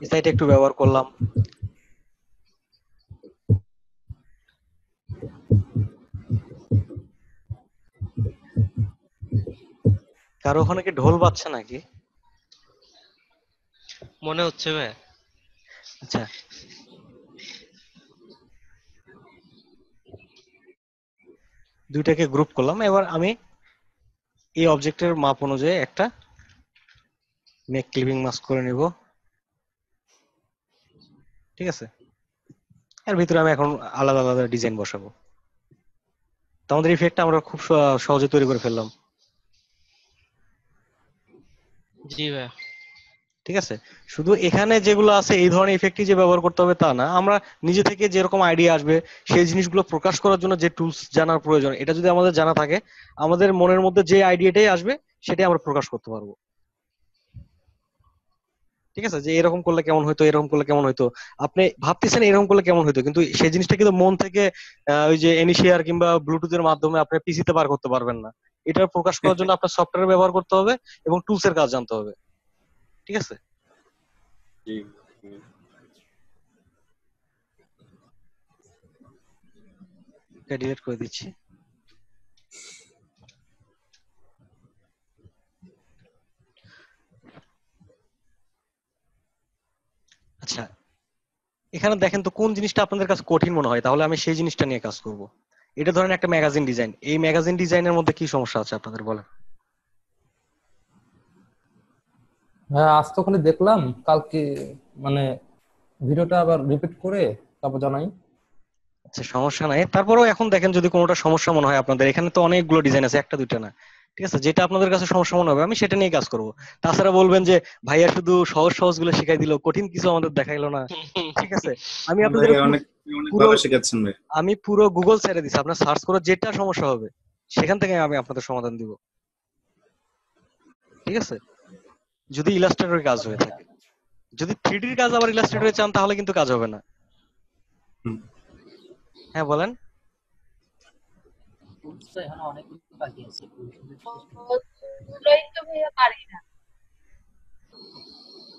সাইডে একটু ব্যবহার করলাম কারো ওখানে কি ঢোল বাজছে নাকি মনে হচ্ছে ভাই আচ্ছা দুইটাকে গ্রুপ করলাম এবার আমি এই অবজেক্টের মাপ অনুযায়ী একটা মেক ক্লিপিং মাস্ক করে নিব ঠিক আছে এর ভিতরে আমি এখন আলাদা আলাদা ডিজাইন বসাবো আমাদের ইফেক্টটা আমরা খুব সহজে তৈরি করে ফেললাম জি ভাই ঠিক আছে শুধু এখানে যেগুলো আছে এই ধরনের ইফেক্টই যে ব্যবহার করতে হবে তা না আমরা নিজে থেকে যেরকম আইডিয়া আসবে সেই জিনিসগুলো প্রকাশ করার জন্য যে টুলস জানার প্রয়োজন এটা যদি আমাদের জানা থাকে আমাদের মনের মধ্যে যে আইডিয়াটাই আসবে সেটাই আমরা প্রকাশ করতে পারবো ঠিক আছে যে এরকম করলে কেমন হইতো এরকম করলে কেমন হইতো আপনি ভাবতেছেন এরকম করলে কেমন হইতো কিন্তু সেই জিনিসটা কিন্তু মন থেকে ওই যে এনিশিয়ার e কিংবা ব্লুটুথের মাধ্যমে আপনি পিসিতে পার করতে পারবেন না এটা প্রকাশ করার জন্য আপনার সফটওয়্যার ব্যবহার করতে হবে এবং টুলস এর কাজ জানতে হবে ঠিক আছে করে দিচ্ছি আচ্ছা এখানে দেখেন তো কোন জিনিসটা আপনাদের কাছে কঠিন মনে হয় তাহলে আমি সেই জিনিসটা নিয়ে কাজ করব এটা ধরেন একটা ম্যাগাজিন ডিজাইন এই ম্যাগাজিন ডিজাইনের মধ্যে কি সমস্যা আছে আপনাদের বলেন হ্যাঁ আজ তো খালি দেখলাম কালকে মানে ভিডিওটা আবার রিপিট করে তারপর জানাই আচ্ছা সমস্যা নাই তারপরেও এখন দেখেন যদি কোনোটা সমস্যা মনে হয় আপনাদের এখানে তো অনেকগুলো ডিজাইন আছে একটা দুইটা না ঠিক আছে যেটা আপনাদের কাছে সমস্যা মনে হবে আমি সেটা নিয়ে কাজ করব তাছাড়া বলবেন যে ভাইয়া শুধু সহজ সহজ গুলো শিখাই দিল কঠিন কিছু আমাদের দেখাইলো না ঠিক আছে আমি আপনাদের আমি পুরো গুগল ছেড়ে দিছি আপনার সার্চ করে যেটা সমস্যা হবে সেখান থেকে আমি আপনাদের সমাধান দিব ঠিক আছে যদি ইলাস্ট্রেটরের কাজ হয়ে থাকে যদি থ্রিডির কাজ আবার ইলাস্ট্রেটরে চান তাহলে কিন্তু কাজ হবে না হ্যাঁ বলেন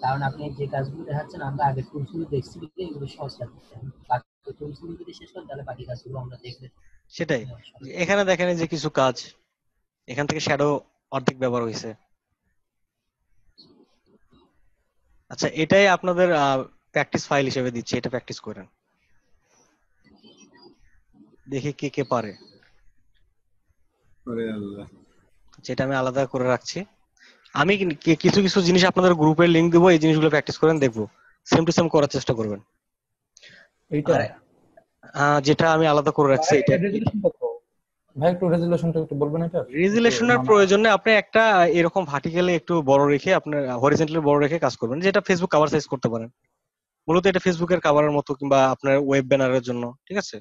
কারণ আপনি যে কাজগুলো দেখাচ্ছেন আমরা আগে টুলসগুলো দেখছি এগুলো সহজ লাগছে টুলসগুলো যদি শেষ করেন তাহলে বাকি কাজগুলো আমরা দেখবে সেটাই এখানে দেখেন যে কিছু কাজ এখান থেকে শ্যাডো অর্ধেক ব্যবহার হয়েছে আচ্ছা এটাই আপনাদের প্র্যাকটিস ফাইল হিসেবে দিচ্ছি এটা প্র্যাকটিস করেন দেখি কে কে পারে যেটা আমি আলাদা করে রাখছি আমি কিছু কিছু জিনিস আপনাদের গ্রুপের লিংক দেবো এই জিনিসগুলো প্র্যাকটিস করেন দেখবো সেম টু সেম করার চেষ্টা করবেন যেটা আমি আলাদা করে রাখছি এটা ভাই একটু রেজুলেশনটা একটু বলবেন এটা রেজুলেশনের প্রয়োজনে আপনি একটা এরকম ভার্টিক্যালি একটু বড় রেখে আপনার হরিজন্টালি বড় রেখে কাজ করবেন যেটা ফেসবুক কভার সাইজ করতে পারেন মূলত এটা ফেসবুকের কভারের মতো কিংবা আপনার ওয়েব ব্যানারের জন্য ঠিক আছে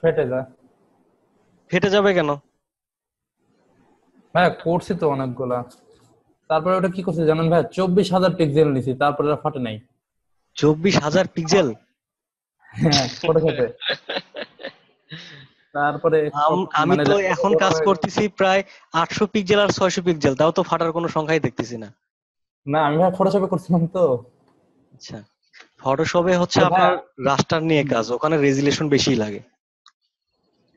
ফেটে যায় ফেটে যাবে কেন ভাই করছি তো অনেকগুলা তারপরে ওটা কি করছে জানেন ভাই চব্বিশ হাজার পিক্সেল নিছি তারপরে ওটা ফাটে নাই চব্বিশ হাজার পিক্সেল হ্যাঁ ফটোশপে (laughs) তারপরে আমি মানে তো এখন কাজ করতেছি প্রায় আটশো পিক্সেল আর ছয়শো পিক্সেল তাও তো ফাটার কোনো সংখ্যাই দেখতেছি না না আমি ফটোশপে করছিলাম তো আচ্ছা ফটোশপে হচ্ছে আপনার রাস্টার নিয়ে কাজ ওখানে রেজুলেশন বেশি লাগে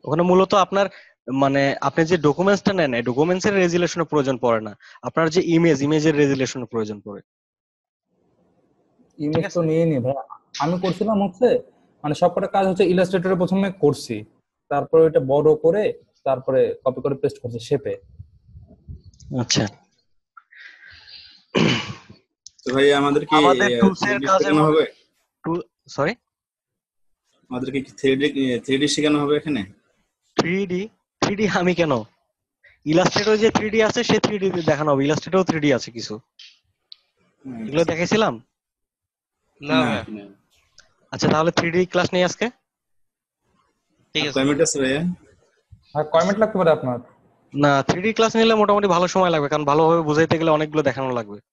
ওখানে মূলত আপনার মানে আপনি যে ডকুমেন্টসটা নেন ডকুমেন্টস এর রেজুলেশনের প্রয়োজন পড়ে না আপনার যে ইমেজ ইমেজের রেজুলেশনের প্রয়োজন পড়ে ইমেজ তো নিয়ে নি ভাই আমি করছিলাম হচ্ছে মানে সবকটা কাজ হচ্ছে ইলাস্ট্রেটরে প্রথমে করছি তারপরে ওইটা বড় করে তারপরে কপি করে পেস্ট করছে শেপে আচ্ছা ভাই আমাদের কি আমাদের টুলসের হবে সরি আমাদের কি 3D 3D শেখানো হবে এখানে 3D 3D আমি কেন ইলাস্ট্রেটর যে 3D আছে সে 3D তে দেখানো হবে ইলাস্ট্রেটরও 3D আছে কিছু আচ্ছা। এগুলো দেখেছিলাম না আচ্ছা তাহলে 3D ক্লাস নেই আজকে তো এখন শো আচ্ছা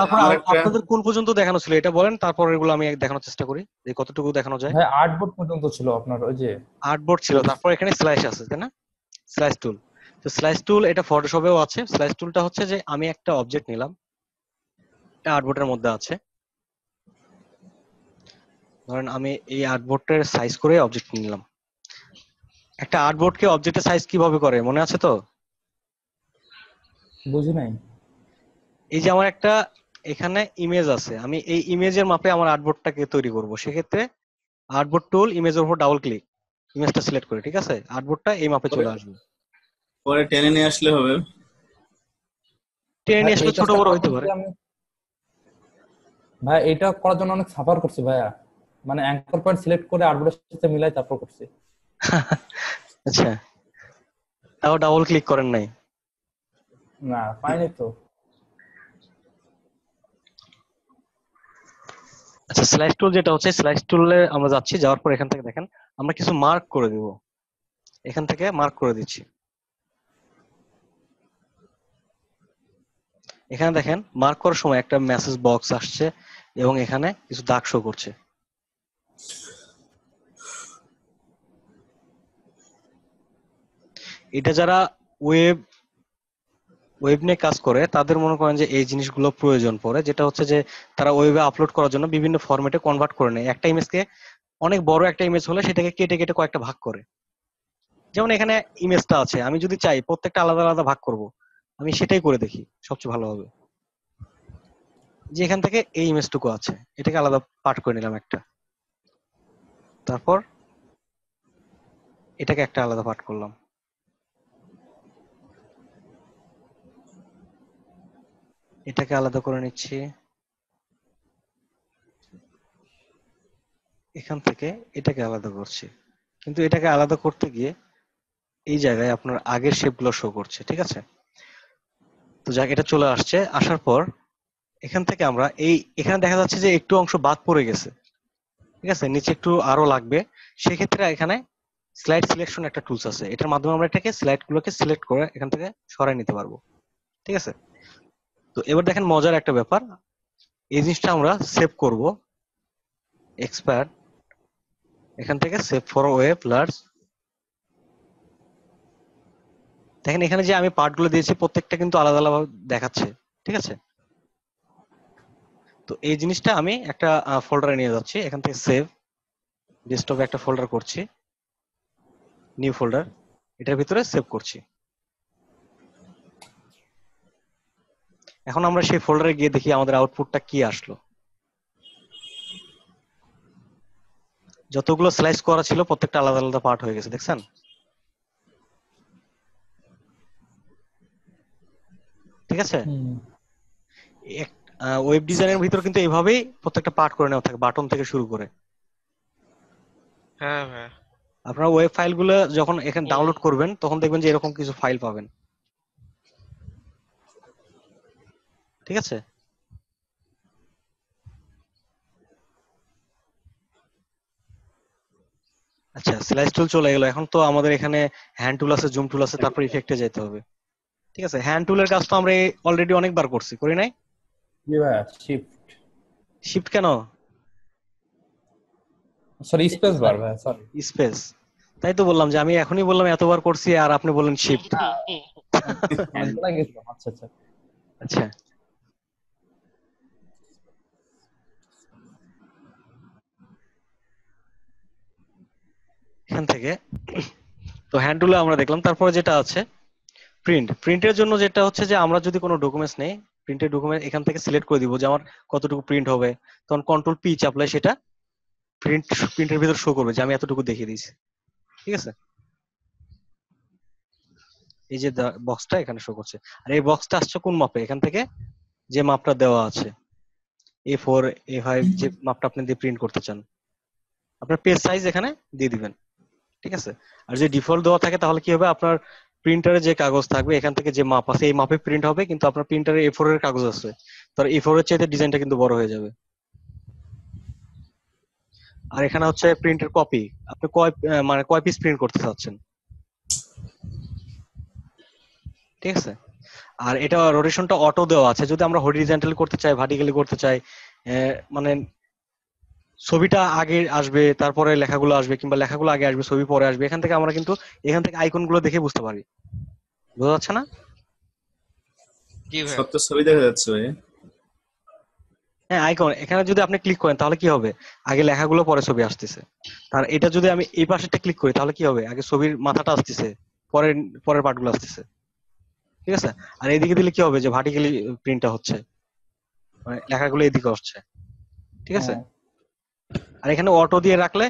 তারপর আপনাদের কোন পর্যন্ত দেখানো ছিল এটা বলেন তারপর আমি দেখানোর চেষ্টা করি যে কতটুকু দেখানো যায় আট হ্যাঁ, বোর্ড পর্যন্ত ছিল আপনার ওই যে বোর্ড ছিল তারপর এখানে স্লাইস আছে তাই না স্লাইস টুল তো স্লাইস টুল এটা ফটোশপেও আছে স্লাইস টুলটা হচ্ছে যে আমি একটা অবজেক্ট নিলাম আর্টবোর্ডের মধ্যে আছে ধরেন আমি এই আর্টবোর্ডের সাইজ করে অবজেক্ট নিলাম একটা আর্টবোর্ডকে অবজেক্টের সাইজ কিভাবে করে মনে আছে তো বুঝি নাই এই যে আমার একটা এখানে ইমেজ আছে আমি এই ইমেজের মাপে আমার আর্টবোর্ডটাকে তৈরি করব সেক্ষেত্রে আর্টবোর্ড টুল ইমেজের উপর ডাবল ক্লিক ইমেজটা সিলেক্ট করি ঠিক আছে আর্টবোর্ডটা এই মাপে চলে আসবে পরে টেনে নিয়ে আসলে হবে টেনে আসলে ছোট বড় হইতে পারে ভাই এটা করার জন্য অনেক সাফার করছি ভাইয়া মানে অ্যাঙ্কর পয়েন্ট সিলেক্ট করে আর্টবোর্ডের সাথে মিলাই তারপর করছি আচ্ছা তাও ডাবল ক্লিক করেন নাই না পাইনি তো আচ্ছা স্লাইস টুল যেটা হচ্ছে স্লাইস টুলে আমরা যাচ্ছি যাওয়ার পর এখান থেকে দেখেন আমরা কিছু মার্ক করে দিব এখান থেকে মার্ক করে দিচ্ছি এখানে দেখেন মার্ক করার সময় একটা মেসেজ বক্স আসছে এবং এখানে কিছু দাগ শো করছে এটা যারা ওয়েব ওয়েব নিয়ে কাজ করে তাদের মনে করেন যে এই জিনিসগুলো প্রয়োজন পড়ে যেটা হচ্ছে যে তারা ওয়েবে আপলোড করার জন্য বিভিন্ন ফরম্যাটে কনভার্ট করে নেয় একটা ইমেজকে অনেক বড় একটা ইমেজ হলে সেটাকে কেটে কেটে কয়েকটা ভাগ করে যেমন এখানে ইমেজটা আছে আমি যদি চাই প্রত্যেকটা আলাদা আলাদা ভাগ করব আমি সেটাই করে দেখি সবচেয়ে ভালো হবে যে এখান থেকে এই ইমেজটুকু আছে এটাকে আলাদা পার্ট করে নিলাম একটা তারপর এটাকে একটা আলাদা পার্ট করলাম এটাকে আলাদা করে নিচ্ছি এখান থেকে এটাকে আলাদা করছি কিন্তু এটাকে আলাদা করতে গিয়ে এই জায়গায় আপনার আগের শেপগুলো শো করছে ঠিক আছে তো যাক এটা চলে আসছে আসার পর এখান থেকে আমরা এই এখানে দেখা যাচ্ছে যে একটু অংশ বাদ পড়ে গেছে ঠিক আছে নিচে একটু আরো লাগবে সেক্ষেত্রে এখানে স্লাইড সিলেকশন একটা টুলস আছে এটার মাধ্যমে আমরা এটাকে স্লাইড গুলোকে সিলেক্ট করে এখান থেকে সরাই নিতে পারবো ঠিক আছে তো এবার দেখেন মজার একটা ব্যাপার এই জিনিসটা আমরা সেভ করব এক্সপার্ট এখান থেকে সেভ ফর ওয়েব লার্জ দেখেন এখানে যে আমি পার্টগুলো দিয়েছি প্রত্যেকটা কিন্তু আলাদা আলাদা দেখাচ্ছে ঠিক আছে তো এই জিনিসটা আমি একটা ফোল্ডারে নিয়ে যাচ্ছি এখান থেকে সেভ ডেস্কটপে একটা ফোল্ডার করছি নিউ ফোল্ডার এটার ভিতরে সেভ করছি এখন আমরা সেই ফোল্ডারে গিয়ে দেখি আমাদের আউটপুটটা কি আসলো যতগুলো স্লাইস করা ছিল প্রত্যেকটা আলাদা আলাদা পার্ট হয়ে গেছে দেখছেন ঠিক আছে ওয়েব ডিজাইনের ভিতর কিন্তু এইভাবেই প্রত্যেকটা পার্ট করে নেওয়া থাকে বাটন থেকে শুরু করে হ্যাঁ হ্যাঁ আপনারা ওয়েব ফাইলগুলো যখন এখানে ডাউনলোড করবেন তখন দেখবেন যে এরকম কিছু ফাইল পাবেন ঠিক আছে আচ্ছা স্লাইস টুল চলে গেল এখন তো আমাদের এখানে হ্যান্ড টুল আছে জুম টুল আছে তারপর ইফেক্টে যেতে হবে ঠিক আছে হ্যান্ড টুলের কাজ তো আমরা অলরেডি অনেকবার করছি করি নাই জি ভাই শিফট শিফট কেন সরি স্পেস বার ভাই সরি স্পেস তাই তো বললাম যে আমি এখনই বললাম এতবার করছি আর আপনি বলেন শিফট আচ্ছা আচ্ছা আচ্ছা এখান থেকে তো হ্যান্ডুলে আমরা দেখলাম তারপরে যেটা আছে প্রিন্ট প্রিন্টের জন্য যেটা হচ্ছে যে আমরা যদি কোনো ডকুমেন্টস নেই প্রিন্টের ডকুমেন্ট এখান থেকে সিলেক্ট করে দিব যে আমার কতটুকু প্রিন্ট হবে তখন কন্ট্রোল পি চাপলে সেটা প্রিন্ট প্রিন্টের ভিতর শো করবে যে আমি এতটুকু দেখিয়ে দিয়েছি ঠিক আছে এই যে বক্সটা এখানে শো করছে আর এই বক্সটা আসছে কোন মাপে এখান থেকে যে মাপটা দেওয়া আছে এ ফোর এ ফাইভ যে মাপটা আপনি দিয়ে প্রিন্ট করতে চান আপনার পেজ সাইজ এখানে দিয়ে দিবেন ঠিক আছে আর যদি ডিফল্ট দেওয়া থাকে তাহলে কি হবে আপনার প্রিন্টারে যে কাগজ থাকবে এখান থেকে যে মাপ আছে এই মাপে প্রিন্ট হবে কিন্তু আপনার প্রিন্টারে এ ফোর এর কাগজ আছে তার এ ফোর এর চাইতে ডিজাইনটা কিন্তু বড় হয়ে যাবে আর এখানে হচ্ছে প্রিন্টের কপি আপনি কয় মানে কয় পিস প্রিন্ট করতে চাচ্ছেন ঠিক আছে আর এটা রোটেশনটা অটো দেওয়া আছে যদি আমরা হরিজেন্টাল করতে চাই ভার্টিক্যালি করতে চাই মানে ছবিটা আগে আসবে তারপরে লেখাগুলো আসবে কিংবা লেখাগুলো আগে আসবে ছবি পরে আসবে এখান থেকে আমরা কিন্তু এখান থেকে আইকন গুলো দেখে বুঝতে পারি বোঝা যাচ্ছে না ছবি দেখা যাচ্ছে হ্যাঁ আইকন এখানে যদি আপনি ক্লিক করেন তাহলে কি হবে আগে লেখাগুলো পরে ছবি আসতেছে আর এটা যদি আমি এই পাশেটা ক্লিক করি তাহলে কি হবে আগে ছবির মাথাটা আসতেছে পরের পরের পার্টগুলো আসতেছে ঠিক আছে আর এদিকে দিলে কি হবে যে ভার্টিক্যালি প্রিন্টটা হচ্ছে মানে লেখাগুলো এদিকে আসছে ঠিক আছে হ্যাঁ। আর এখানে অটো দিয়ে রাখলে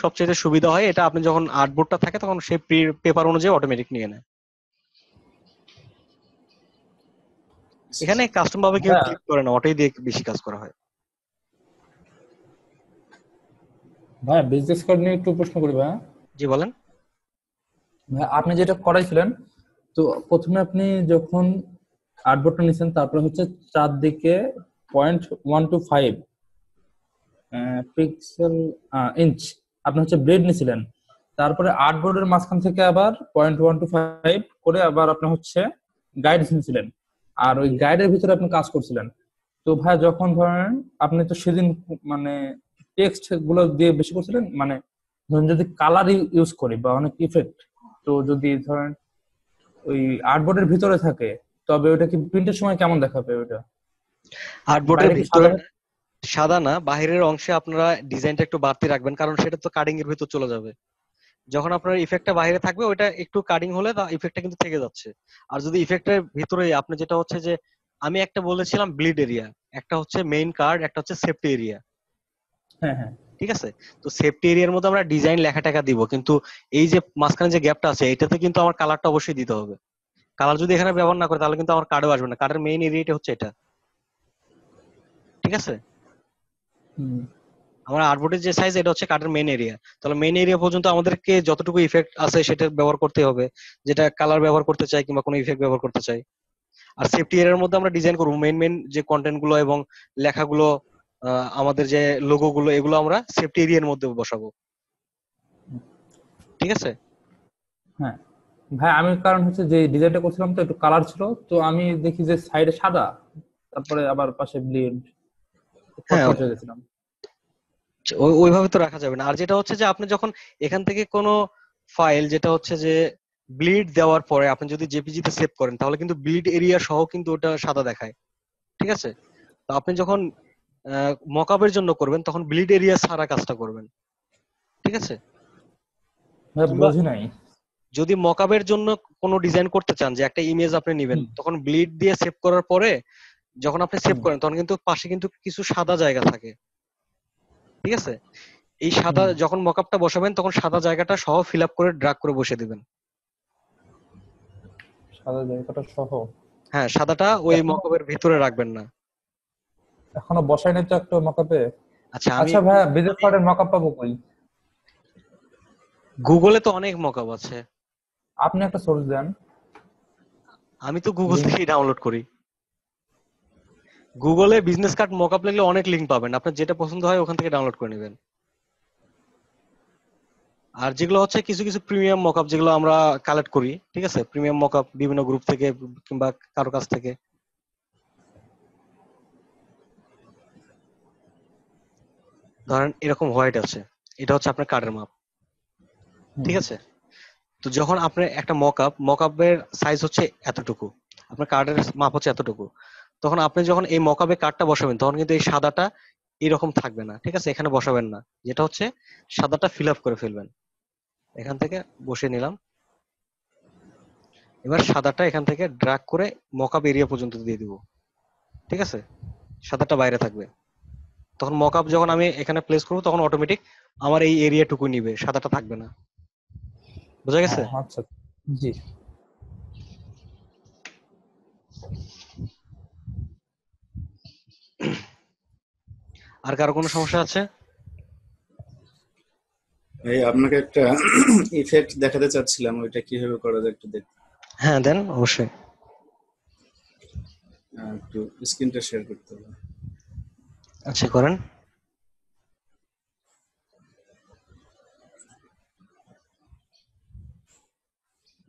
সবচেয়ে সুবিধা হয় এটা আপনি যখন আর্টবোর্ডটা থাকে তখন সেই পেপার অনুযায়ী অটোমেটিক নিয়ে নেয় আচ্ছা। এখানে কাস্টম ভাবে কেউ ক্লিক হ্যাঁ। করে না অটোই দিয়ে বেশি কাজ করা হয় ভাই বিজনেস কার্ড নিয়ে একটু প্রশ্ন করি ভাই হ্যাঁ? জি বলেন আপনি যেটা করাইছিলেন তো প্রথমে আপনি যখন আর্টবোর্ডটা নিছেন তারপরে হচ্ছে চারদিকে point one two five pixel inch আপনি হচ্ছে ব্রেড নিয়েছিলেন তারপরে আর্ট বোর্ডের মাঝখান থেকে আবার পয়েন্ট ওয়ান টু ফাইভ করে আবার আপনি হচ্ছে গাইড নিয়েছিলেন আর ওই গাইডের ভিতরে আপনি কাজ করছিলেন তো ভাই যখন ধরেন আপনি তো সেদিন মানে টেক্সট গুলো দিয়ে বেশি করছিলেন মানে ধরেন যদি কালার ইউজ করি বা অনেক ইফেক্ট তো যদি ধরেন ওই আর্টবোর্ডের ভিতরে থাকে তবে ওটা কি প্রিন্টের সময় কেমন দেখাবে ওটা আর্টবোর্ডের ভিতরে সাদা না বাহিরের অংশে আপনারা ডিজাইনটা একটু বাড়তি রাখবেন কারণ সেটা তো কাটিং এর ভিতর চলে যাবে যখন আপনার ইফেক্টটা বাইরে থাকবে ওটা একটু কাটিং হলে ইফেক্টটা কিন্তু থেকে যাচ্ছে আর যদি ইফেক্টের ভিতরে আপনি যেটা হচ্ছে যে আমি একটা বলেছিলাম ব্লিড এরিয়া একটা হচ্ছে মেইন কার্ড একটা হচ্ছে সেফটি এরিয়া হ্যাঁ, হ্যাঁ। ঠিক আছে তো সেফটি এরিয়ার মধ্যে আমরা ডিজাইন লেখা টাকা দিব কিন্তু এই যে মাঝখানে যে গ্যাপটা আছে এটাতে কিন্তু আমার কালারটা অবশ্যই দিতে হবে কালার যদি এখানে ব্যবহার না করে তাহলে কিন্তু আমার কার্ডও আসবে না কার্ডের মেইন এরিয়াটা হচ্ছে এটা ঠিক আছে আমার আর্টবোর্ডের যে সাইজ এটা হচ্ছে কাঠের মেন এরিয়া তাহলে মেন এরিয়া পর্যন্ত আমাদেরকে যতটুকু ইফেক্ট আছে সেটা ব্যবহার করতে হবে যেটা কালার ব্যবহার করতে চাই কিংবা কোনো ইফেক্ট ব্যবহার করতে চাই আর সেফটি এরিয়ার মধ্যে আমরা ডিজাইন করব মেন মেন যে কন্টেন্ট গুলো এবং লেখাগুলো আমাদের যে লোগো গুলো এগুলো আমরা সেফটি এরিয়ার মধ্যে বসাবো ঠিক আছে হ্যাঁ ভাই আমি কারণ হচ্ছে যে ডিজাইনটা করছিলাম তো একটু কালার ছিল তো আমি দেখি যে সাইডে সাদা তারপরে আবার পাশে ব্লিড হ্যাঁ ওইভাবে তো রাখা যাবে না আর যেটা হচ্ছে যে আপনি যখন এখান থেকে কোনো ফাইল যেটা হচ্ছে যে ব্লিড দেওয়ার পরে আপনি যদি জেপিজি তে সেভ করেন তাহলে কিন্তু ব্লিড এরিয়া সহ কিন্তু ওটা সাদা দেখায় ঠিক আছে তো আপনি যখন মকআপের জন্য করবেন তখন ব্লিড এরিয়া সারা কাজটা করবেন ঠিক আছে বুঝি নাই যদি মকআপের জন্য কোনো ডিজাইন করতে চান যে একটা ইমেজ আপনি নেবেন তখন ব্লিড দিয়ে সেভ করার পরে যখন আপনি সেভ করেন তখন কিন্তু পাশে কিন্তু কিছু সাদা জায়গা থাকে ঠিক আছে এই সাদা যখন মকআপটা বসাবেন তখন সাদা জায়গাটা সহ ফিল আপ করে ড্রাগ করে বসে দিবেন সাদা জায়গাটা সহ হ্যাঁ সাদাটা ওই মকআপের ভিতরে রাখবেন না এখনো বসাই নাই তো একটা মকআপে আচ্ছা আচ্ছা ভাই বিজনেস কার্ডের মকআপ পাবো কই গুগলে তো অনেক মকআপ আছে আপনি একটা সোর্স দেন আমি তো গুগল থেকেই ডাউনলোড করি গুগলে বিজনেস কার্ড মকআপ লাগলে অনেক লিংক পাবেন আপনার যেটা পছন্দ হয় ওখান থেকে ডাউনলোড করে নেবেন আর যেগুলো হচ্ছে কিছু কিছু প্রিমিয়াম মকআপ যেগুলো আমরা কালেক্ট করি ঠিক আছে প্রিমিয়াম মকআপ বিভিন্ন গ্রুপ থেকে কিংবা কারো কাছ থেকে ধরেন এরকম হোয়াইট আছে এটা হচ্ছে আপনার কার্ডের মাপ ঠিক আছে তো যখন আপনার একটা মকআপ মকআপের সাইজ হচ্ছে এতটুকু আপনার কার্ডের মাপ হচ্ছে এতটুকু তখন আপনি যখন এই মকাবে কার্ডটা বসাবেন তখন কিন্তু এই সাদাটা এরকম থাকবে না ঠিক আছে এখানে বসাবেন না যেটা হচ্ছে সাদাটা ফিল আপ করে ফেলবেন এখান থেকে বসে নিলাম এবার সাদাটা এখান থেকে ড্রাগ করে মকাপ এরিয়া পর্যন্ত দিয়ে দিব ঠিক আছে সাদাটা বাইরে থাকবে তখন মকাপ যখন আমি এখানে প্লেস করব তখন অটোমেটিক আমার এই এরিয়াটুকু নিবে সাদাটা থাকবে না বুঝা গেছে হ্যাঁ, আচ্ছা জি আর কারো কোনো সমস্যা আছে এই আপনাকে একটা ইফেক্ট দেখাতে চাচ্ছিলাম ওইটা কিভাবে করা যায় একটু দেখ হ্যাঁ দেন অবশ্যই একটু স্ক্রিনটা শেয়ার করতে হবে আচ্ছা করেন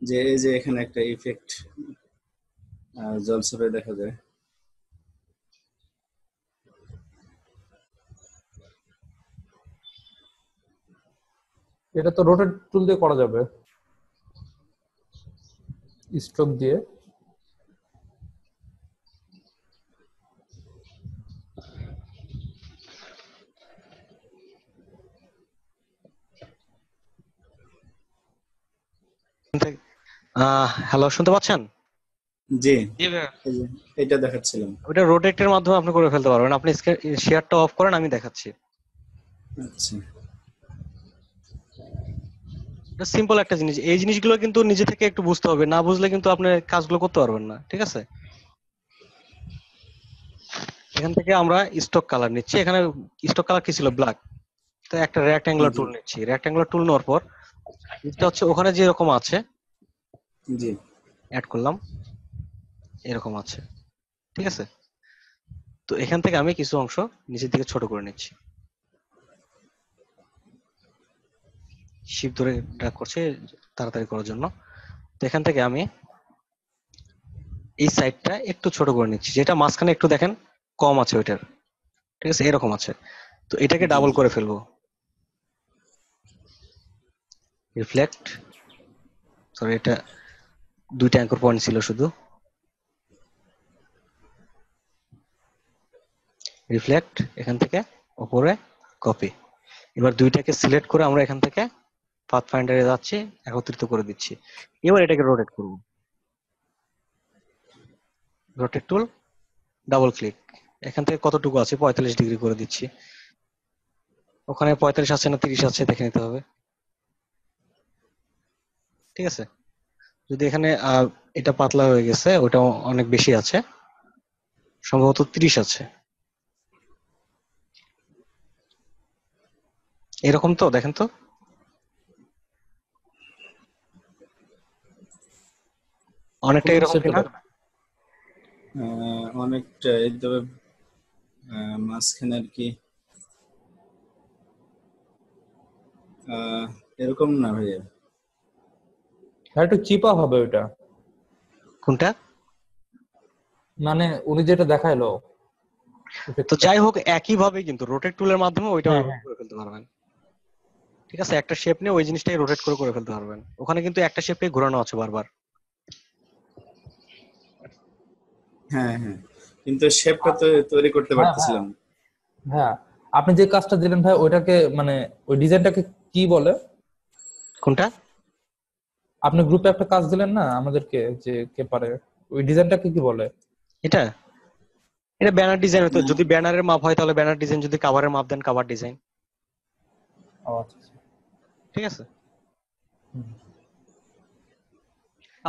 যে এই যে এখানে একটা ইফেক্ট জলসবে দেখা যায় এটা তো রোটেট টুল দিয়ে করা যাবে স্ট্রোক দিয়ে হ্যালো শুনতে পাচ্ছেন জি এটা দেখাচ্ছিলাম ওটা রোটেটের মাধ্যমে আপনি করে ফেলতে পারবেন আপনি শেয়ারটা অফ করেন আমি দেখাচ্ছি আচ্ছা সিম্পল একটা জিনিস এই জিনিসগুলো কিন্তু নিজে থেকে একটু বুঝতে হবে না বুঝলে কিন্তু আপনি কাজগুলো করতে পারবেন না ঠিক আছে এখান থেকে আমরা স্টক কালার নিচ্ছি এখানে স্টক কালার কি ছিল ব্ল্যাক তো একটা রেক্ট্যাঙ্গুলার টুল নিচ্ছি রেক্ট্যাঙ্গুলার টুল নেওয়ার পর এটা হচ্ছে ওখানে যে রকম আছে জি অ্যাড করলাম এরকম আছে ঠিক আছে তো এখান থেকে আমি কিছু অংশ নিচের দিকে ছোট করে নিচ্ছি শিব ধরে ডাক করছে তাড়াতাড়ি করার জন্য তো এখান থেকে আমি এই সাইডটা একটু ছোট করে নিচ্ছি যেটা মাঝখানে একটু দেখেন কম আছে ওইটার ঠিক আছে এরকম আছে তো এটাকে ডাবল করে ফেলবো রিফ্লেক্ট সরি এটা দুইটা অ্যাঙ্কর পয়েন্ট ছিল শুধু রিফ্লেক্ট এখান থেকে ওপরে কপি এবার দুইটাকে সিলেক্ট করে আমরা এখান থেকে পাথফাইন্ডারে যাচ্ছে একত্রিত করে দিচ্ছি এবার এটাকে রোটেট করব রোটেট টুল ডাবল ক্লিক এখান থেকে কতটুকু আছে পঁয়তাল্লিশ ডিগ্রি করে দিচ্ছি ওখানে পঁয়তাল্লিশ আছে না তিরিশ আছে দেখে নিতে হবে ঠিক আছে যদি এখানে এটা পাতলা হয়ে গেছে ওটা অনেক বেশি আছে সম্ভবত 30 আছে এরকম তো দেখেন তো অনেকটা এরকম কিনা অনেকটা তবে মাঝখানে আর কি এরকম না ভাইয়া হ্যাঁ, একটু চিপা হবে ওটা কোনটা মানে উনি যেটা দেখাইলো তো যাই হোক একই ভাবে কিন্তু রোটেট টুলের মাধ্যমে ওইটা হ্যাঁ, হ্যাঁ। করে ফেলতে পারবেন ঠিক আছে একটা শেপ নিয়ে ওই জিনিসটাই রোটেট করে করে ফেলতে পারবেন ওখানে কিন্তু একটা শেপে ঘোরানো আছে বারবার হ্যাঁ হ্যাঁ কিন্তু শেপটা তো তৈরি করতে হ্যাঁ, হ্যাঁ। পারতেছিলাম হ্যাঁ আপনি যে কাজটা দিলেন ভাই ওইটাকে মানে ওই ডিজাইনটাকে কি বলে কোনটা আপনি গ্রুপে একটা কাজ দিলেন না আমাদেরকে যে কে পারে ওই ডিজাইনটাকে কি বলে এটা এটা ব্যানার ডিজাইন হতো যদি ব্যানারের মাপ হয় তাহলে ব্যানার ডিজাইন যদি কাভারের মাপ দেন কাভার আচ্ছা, আচ্ছা। ডিজাইন ঠিক আছে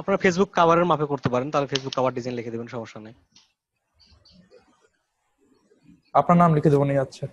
আপনারা ফেসবুক কাভারের মাপে করতে পারেন তাহলে ফেসবুক কাভার ডিজাইন লিখে দেবেন সমস্যা নেই আপনার নাম লিখে দেবো নিয়ে যাচ্ছে